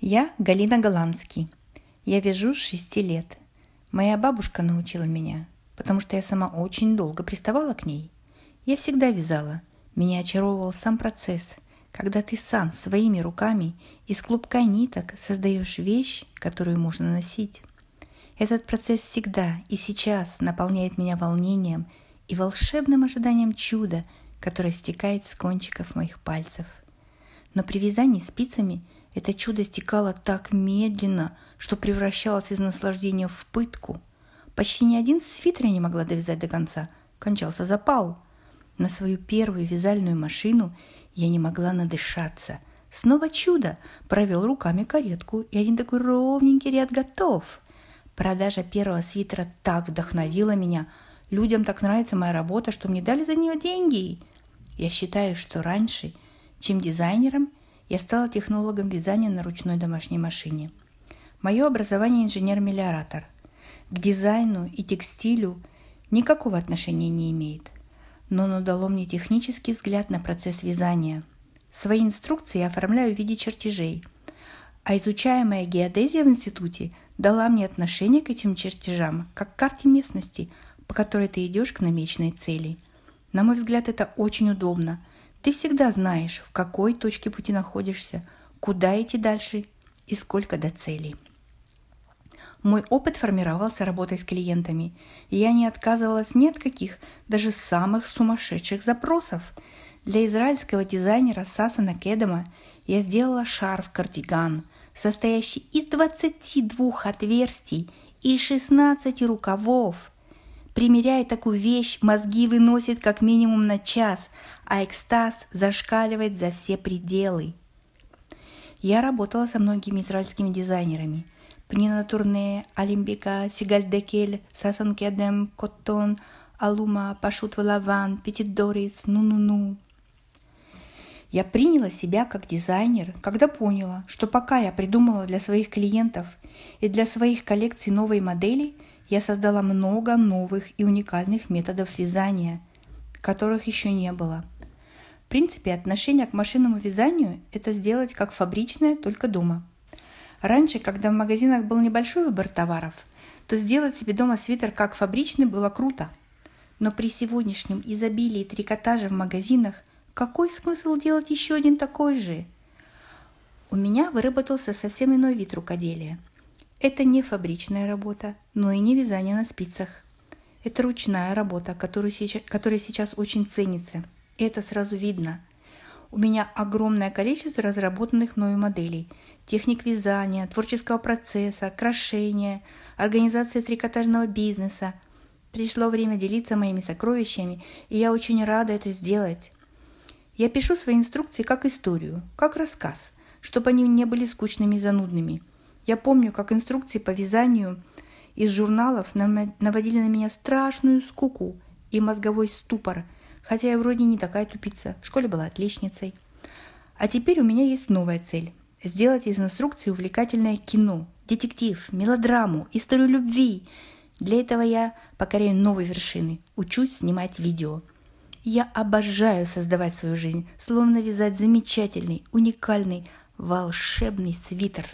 Я Галина Голландский. Я вяжу с шести лет. Моя бабушка научила меня, потому что я сама очень долго приставала к ней. Я всегда вязала. Меня очаровывал сам процесс, когда ты сам своими руками из клубка ниток создаешь вещь, которую можно носить. Этот процесс всегда и сейчас наполняет меня волнением и волшебным ожиданием чуда, которое стекает с кончиков моих пальцев. Но при вязании спицами – это чудо стекало так медленно, что превращалось из наслаждения в пытку. Почти ни один свитер я не могла довязать до конца. Кончался запал. На свою первую вязальную машину я не могла надышаться. Снова чудо! Провел руками каретку, и один такой ровненький ряд готов. Продажа первого свитера так вдохновила меня. Людям так нравится моя работа, что мне дали за нее деньги. Я считаю, что раньше, чем дизайнером, я стала технологом вязания на ручной домашней машине. Мое образование инженер-мелиоратор. К дизайну и текстилю никакого отношения не имеет. Но оно дало мне технический взгляд на процесс вязания. Свои инструкции я оформляю в виде чертежей. А изучаемая геодезия в институте дала мне отношение к этим чертежам, как к карте местности, по которой ты идешь к намеченной цели. На мой взгляд, это очень удобно – ты всегда знаешь, в какой точке пути находишься, куда идти дальше и сколько до целей. Мой опыт формировался работой с клиентами. Я не отказывалась ни от каких, даже самых сумасшедших запросов. Для израильского дизайнера Сасана Кедема я сделала шарф-кардиган, состоящий из 22 отверстий и 16 рукавов – Примеряя такую вещь, мозги выносит как минимум на час, а экстаз зашкаливает за все пределы. Я работала со многими израильскими дизайнерами. Пнина Турне, Алимбека, Сигальдекель, Кедем, Коттон, Алума, Пашут Валаван, Петит Дорис, Ну-Ну-Ну. Я приняла себя как дизайнер, когда поняла, что пока я придумала для своих клиентов и для своих коллекций новые модели – я создала много новых и уникальных методов вязания, которых еще не было. В принципе, отношение к машинному вязанию – это сделать как фабричное, только дома. Раньше, когда в магазинах был небольшой выбор товаров, то сделать себе дома свитер как фабричный было круто. Но при сегодняшнем изобилии трикотажа в магазинах какой смысл делать еще один такой же? У меня выработался совсем иной вид рукоделия – это не фабричная работа, но и не вязание на спицах. Это ручная работа, которую сейчас, которая сейчас очень ценится. И это сразу видно. У меня огромное количество разработанных мною моделей. Техник вязания, творческого процесса, крошения, организации трикотажного бизнеса. Пришло время делиться моими сокровищами, и я очень рада это сделать. Я пишу свои инструкции как историю, как рассказ, чтобы они не были скучными и занудными – я помню, как инструкции по вязанию из журналов наводили на меня страшную скуку и мозговой ступор, хотя я вроде не такая тупица, в школе была отличницей. А теперь у меня есть новая цель – сделать из инструкции увлекательное кино, детектив, мелодраму, историю любви. Для этого я покоряю новые вершины, учусь снимать видео. Я обожаю создавать свою жизнь, словно вязать замечательный, уникальный, волшебный свитер.